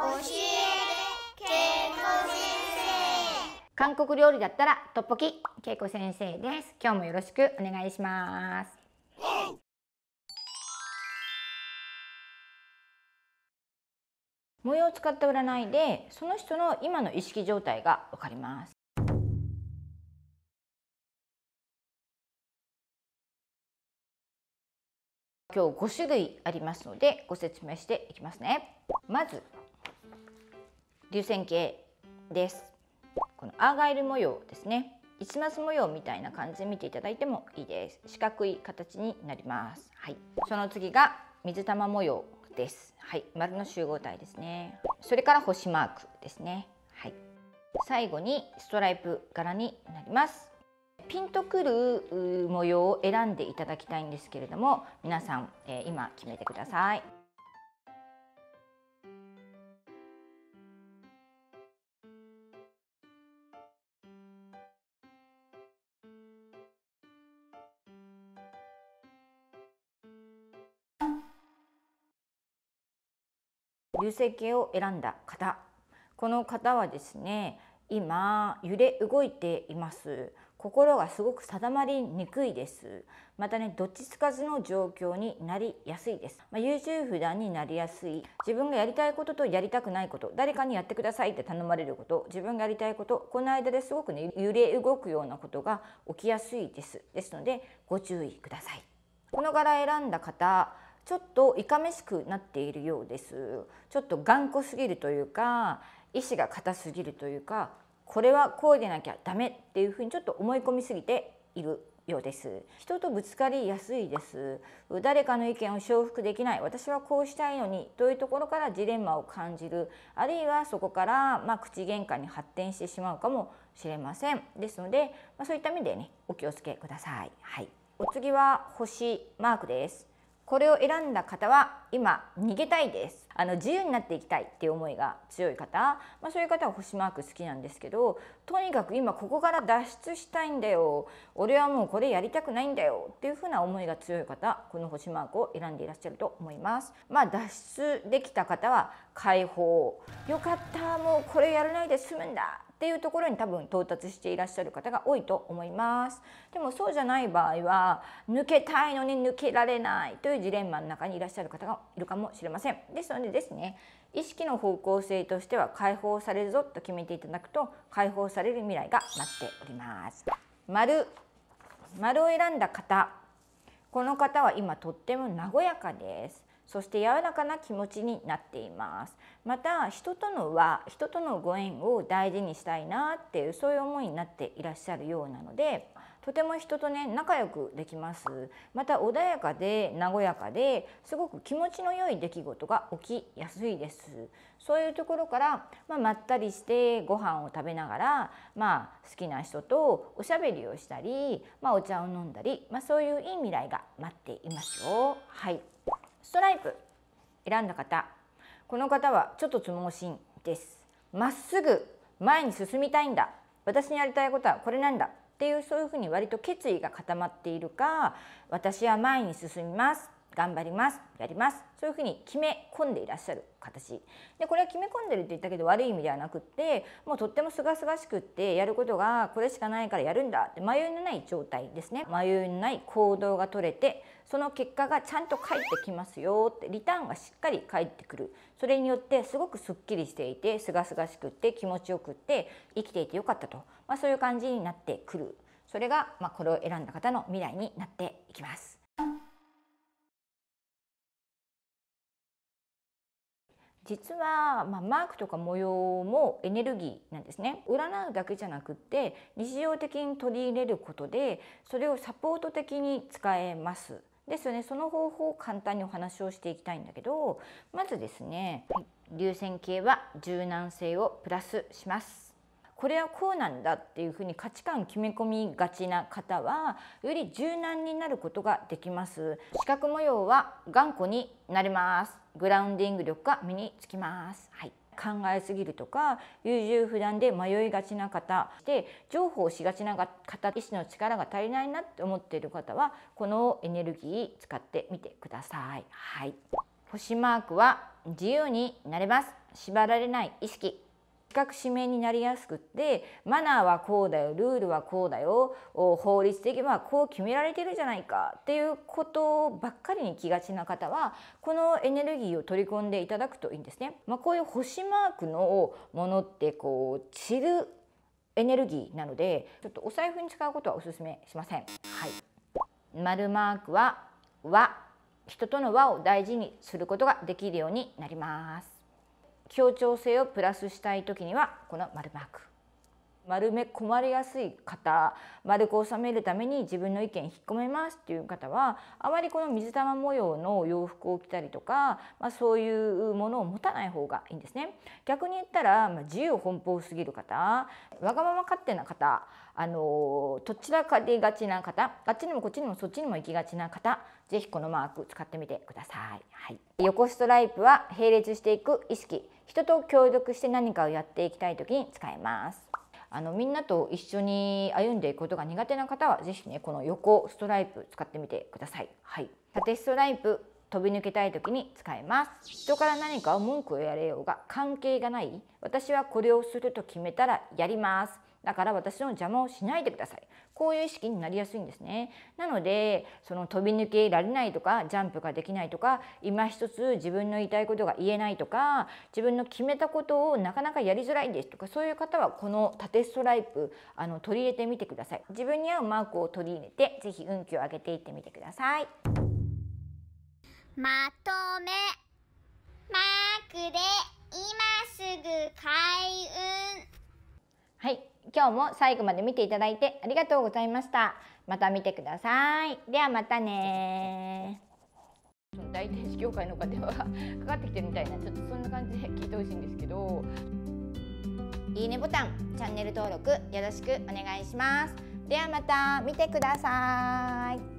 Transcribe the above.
教えてけいこ先生韓国料理だったらトッポキいこ先生です今日もよろしくお願いします模様を使った占いでその人の今の意識状態がわかります今日5種類ありますのでご説明していきますねまず流線形ですこのアーガイル模様ですね市松模様みたいな感じで見ていただいてもいいです四角い形になりますはい。その次が水玉模様ですはい丸の集合体ですねそれから星マークですねはい最後にストライプ柄になりますピンとくる模様を選んでいただきたいんですけれども皆さん、えー、今決めてください流星系を選んだ方この方はですね今揺れ動いています心がすごく定まりにくいですまたねどっちつかずの状況になりやすいです、まあ、優柔不断になりやすい自分がやりたいこととやりたくないこと誰かにやってくださいって頼まれること自分がやりたいことこの間ですごくね揺れ動くようなことが起きやすいですですのでご注意くださいこの柄選んだ方ちょっといかめしくなっているようですちょっと頑固すぎるというか意志が固すぎるというかこれはこうでなきゃダメっていうふうにちょっと思い込みすぎているようです人とぶつかりやすいです誰かの意見を承服できない私はこうしたいのにというところからジレンマを感じるあるいはそこからまあ口喧嘩に発展してしまうかもしれませんですので、まあ、そういった目でねお気をつけくださいはい。お次は星マークですこれを選んだ方は今逃げたいですあの自由になっていきたいっていう思いが強い方、まあ、そういう方は星マーク好きなんですけどとにかく今ここから脱出したいんだよ俺はもうこれやりたくないんだよっていう風な思いが強い方この星マークを選んでいらっしゃると思います。まあ、脱出できた方は解放よかったもうこれやらないで済むんだっていうところに多分到達していらっしゃる方が多いと思いますでもそうじゃない場合は抜けたいのに抜けられないというジレンマの中にいらっしゃる方がいるかもしれませんですのでですね意識の方向性としては解放されるぞと決めていただくと解放される未来が待っております丸丸を選んだ方この方は今とっても和やかですそして柔らかな気持ちになっていますまた人との輪人とのご縁を大事にしたいなっていうそういう思いになっていらっしゃるようなのでとても人とね仲良くできますまた穏やかで和やかですごく気持ちの良い出来事が起きやすいですそういうところから、まあ、まったりしてご飯を食べながら、まあ、好きな人とおしゃべりをしたり、まあ、お茶を飲んだり、まあ、そういういい未来が待っていますよ。はいストライプ選んだ方この方はちょっとつ盲信ですまっすぐ前に進みたいんだ私にやりたいことはこれなんだっていうそういうふうに割と決意が固まっているか私は前に進みます頑張りますやりますそういうふうに決め込んでいらっしゃる形でこれは決め込んでるって言ったけど悪い意味ではなくってもうとってもすがすがしくってやることがこれしかないからやるんだって迷いのない状態ですね迷いのない行動が取れてその結果がちゃんと返ってきますよってリターンがしっかり返ってくるそれによってすごくすっきりしていてすがすがしくって気持ちよくって生きていてよかったと、まあ、そういう感じになってくるそれが、まあ、これを選んだ方の未来になっていきます。実は、まあ、マークとか模様もエネルギーなんですね占うだけじゃなくって日常的に取り入れることでそれをサポート的に使えますですよねその方法を簡単にお話をしていきたいんだけどまずですね、流線形は柔軟性をプラスしますこれはこうなんだっていうふうに価値観決め込みがちな方はより柔軟になることができます四角模様は頑固になりますグラウンディング力が身につきます。はい考えすぎるとか優柔不断で迷いがちな方で譲歩をしがちな方意志の力が足りないなって思っている方はこのエネルギー使ってみてください。はい、星マークは自由になれます縛られない意識比較指名になりやすくってマナーはこうだよルールはこうだよ法律的にはこう決められてるじゃないかっていうことばっかりに気がちな方はこのエネルギーを取り込んでいただくといいんですね。まあ、こういう星マークのものってこう散るエネルギーなのでちょっとお財布に使うことはお勧めしません。はい、丸マークは和人との和を大事にすることができるようになります。協調性をプラスしたい時にはこの丸マーク丸め込まれやすい方丸く収めるために自分の意見引っ込めますっていう方はあまりこの水玉模様の洋服を着たりとか、まあ、そういうものを持たない方がいいんですね。逆に言ったら、まあ、自由奔放すぎる方わがまま勝手な方あのどちらかでがちな方あっちにもこっちにもそっちにも行きがちな方是非このマーク使ってみてください。はい、横ストライプは並列していく意識人と協力して何かをやっていきたい時に使えます。あのみんなと一緒に歩んでいくことが苦手な方は是非ねこの横ストライプ使ってみてください。はい、縦ストライプ飛び抜けたい時に使えます人から何か文句をやれようが関係がない私はこれをすると決めたらやりますだから私の邪魔をしないでくださいこういう意識になりやすいんですねなのでその飛び抜けられないとかジャンプができないとか今一つ自分の言いたいことが言えないとか自分の決めたことをなかなかやりづらいですとかそういう方はこの縦ストライプあの取り入れてみてください自分に合うマークを取り入れて是非運気を上げていってみてくださいまとめマークで今すぐ開運今日も最後まで見ていただいてありがとうございましたまた見てくださいではまたね大天使協会の方はかかってきてるみたいなちょっとそんな感じで聞いてほしいんですけどいいねボタンチャンネル登録よろしくお願いしますではまた見てください